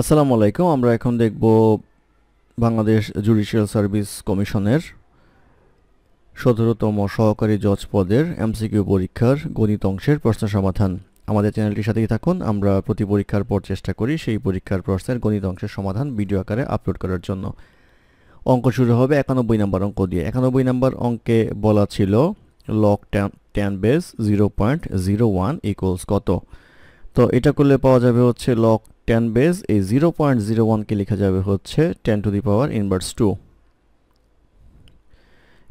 আসসালামু আলাইকুম আমরা এখন দেখব বাংলাদেশ জুডিশিয়াল সার্ভিস কমিশনের সতেরোতম সহকারী জজ পদের এমসিকিউ পরীক্ষার গণিত অংশের প্রশ্ন সমাধান আমাদের চ্যানেলটির সাথেই থাকুন আমরা প্রতি পরীক্ষার পর চেষ্টা করি সেই পরীক্ষার প্রশ্নের গণিত অংশের সমাধান ভিডিও আকারে আপলোড করার জন্য অঙ্ক শুরু হবে একানব্বই নাম্বার অঙ্ক দিয়ে একানব্বই নাম্বার অঙ্কে বলা ছিল log ten ten base zero point zero one equals কত তো এটা করলে পাওয়া যাবে হচ্ছে লক টেন বেস এই জিরো পয়েন্ট লেখা যাবে হচ্ছে ten to the power inverse two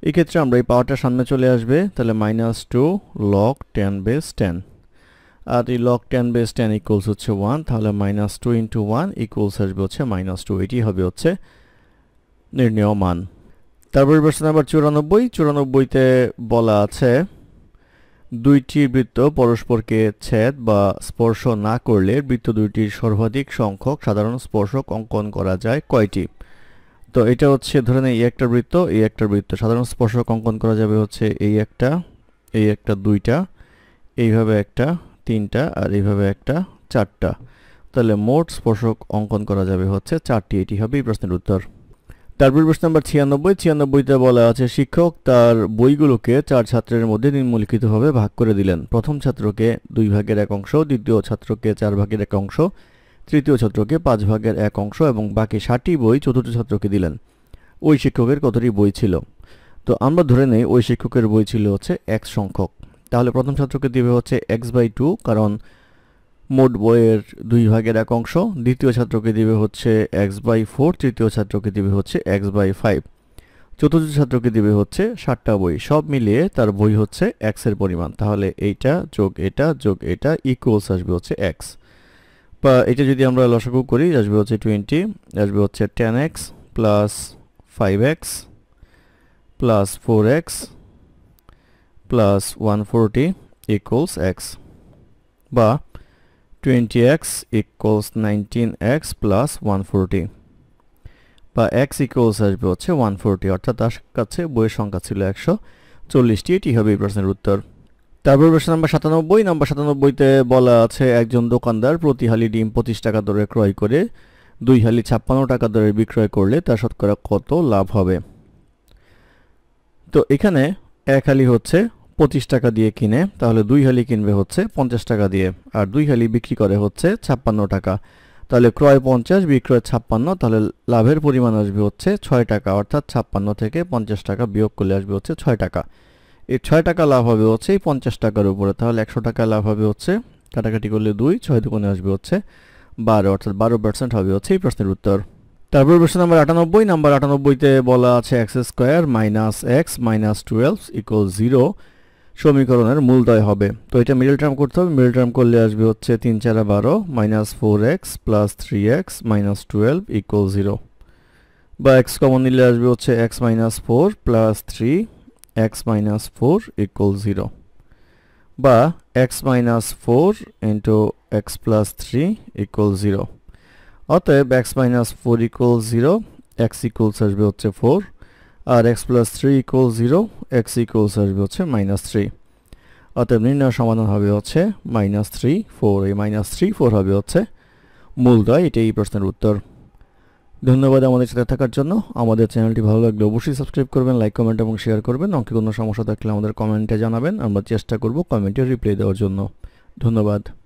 এক্ষেত্রে আমরা এই পাওয়ারটা সামনে চলে আসবে তাহলে minus two log ten base ten আর এই log ten base ten equals হচ্ছে ওয়ান তাহলে minus two into one equals আসবে হচ্ছে মাইনাস টু এটি হবে হচ্ছে নির্ণয় মান তারপর প্রশ্ন নাম্বার চুরানব্বই চুরানব্বইতে বলা আছে দুইটি বৃত্ত পরস্পরকে ছেদ বা স্পর্শ না করলে বৃত্ত দুইটির সর্বাধিক সংখ্যক সাধারণ স্পর্শক অঙ্কন করা যায় কয়টি তো এটা হচ্ছে ধরে নেই একটা বৃত্ত এই একটা বৃত্ত সাধারণ স্পর্শক অঙ্কন করা যাবে হচ্ছে এই একটা এই একটা দুইটা এইভাবে একটা তিনটা আর এইভাবে একটা চারটা তাহলে মোট স্পর্শক অঙ্কন করা যাবে হচ্ছে চারটি এটি হবে এই প্রশ্নের উত্তর তারপর প্রশ্ন নম্বর ছিয়ানব্বই ছিয়ানব্বইতে বলা আছে শিক্ষক তার বইগুলোকে চার ছাত্রের মধ্যে নিম্নলিখিতভাবে ভাগ করে দিলেন প্রথম ছাত্রকে দুই ভাগের এক অংশ দ্বিতীয় ছাত্রকে চার ভাগের এক অংশ তৃতীয় ছাত্রকে পাঁচ ভাগের এক অংশ এবং বাকি ষাটটি বই চতুর্থ ছাত্রকে দিলেন ওই শিক্ষকের কতটি বই ছিল তো আমরা ধরে নেই ওই শিক্ষকের বই ছিল হচ্ছে এক সংখ্যক তাহলে প্রথম ছাত্রকে দিবে হচ্ছে এক্স বাই টু কারণ মোট বইয়ের দুই ভাগের এক অংশ দ্বিতীয় ছাত্রকে দিবে হচ্ছে এক্স বাই ফোর তৃতীয় ছাত্রকে দিবে হচ্ছে এক্স বাই ফাইভ চতুর্থ ছাত্রকে দিবে হচ্ছে ষাটটা বই সব মিলিয়ে তার বই হচ্ছে এক্সের পরিমাণ তাহলে এইটা যোগ এটা যোগ এটা ইকুয়ালস আসবে হচ্ছে এক্স বা এটা যদি আমরা লসাকু করি আসবে হচ্ছে টোয়েন্টি আসবে হচ্ছে ten x plus five x plus four x plus one forty equals x বা 20x equals 19x plus 140 বা x equals আসবে হচ্ছে 140 অর্থাৎ তার কাছে বইয়ের সংখ্যা ছিল 140টি এটি হবে এই প্রশ্নের উত্তর তারপর প্রশ্ন নাম্বার সাতানব্বই নাম্বার সাতানব্বইতে বলা আছে একজন দোকানদার প্রতি হালি ডিম পঁচিশ টাকা দরে ক্রয় করে দুই হালি ছাপ্পান্ন টাকা দরে বিক্রয় করলে তার শতকরা কত লাভ হবে তো এখানে এক হালি হচ্ছে পঁচিশ টাকা দিয়ে কিনে তাহলে দুই হালি কিনবে হচ্ছে পঞ্চাশ টাকা দিয়ে আর দুই হালি বিক্রি করে হচ্ছে ছাপ্পান্ন টাকা তাহলে ক্রয় পঞ্চাশ বিক্রয় ছাপ্পান্ন তাহলে লাভের পরিমাণ আসবে হচ্ছে ছয় টাকা অর্থাৎ ছাপ্পান্ন থেকে পঞ্চাশ টাকা বিয়োগ করলে আসবে হচ্ছে ছয় টাকা এই ছয় টাকা লাভ হবে হচ্ছে এই পঞ্চাশ টাকার উপরে তাহলে একশো টাকা লাভ হবে হচ্ছে কাটাকাটি করলে দুই ছয় দুগুণে আসবে হচ্ছে বারো অর্থাৎ বারো পার্সেন্ট হবে হচ্ছে এই প্রশ্নের উত্তর তারপর প্রশ্ন নাম্বার আটানব্বই নাম্বার আটানব্বইতে বলা আছে x square minus x minus twelve equal zero সমীকরণের মূলদয় হবে তো এটা মিডল টার্ম করতে হবে মিডল টার্ম করলে আসবে হচ্ছে তিন চারা বারো minus four x plus three x minus twelve equal zero বা এক্স কমন নিলে আসবে হচ্ছে x minus four plus three x minus four equal zero বা x minus four into x plus three equal zero অতএব x minus four equal zero x equals আসবে হচ্ছে four আর x plus three equal zero x equals আসবে হচ্ছে minus three অতএব নির্ণয় সমাধান হবে হচ্ছে মাইনাস থ্রি ফোর এই মাইনাস থ্রি ফোর হবে হচ্ছে মূল দয় এটাই প্রশ্নের উত্তর ধন্যবাদ আমাদের সাথে থাকার জন্য আমাদের চ্যানেলটি ভালো লাগলে অবশ্যই সাবস্ক্রাইব করবেন লাইক কমেন্ট এবং শেয়ার করবেন অঙ্কে কোনো সমস্যা থাকলে আমাদের কমেন্টে জানাবেন আমরা চেষ্টা করব কমেন্টে রিপ্লাই দেওয়ার জন্য ধন্যবাদ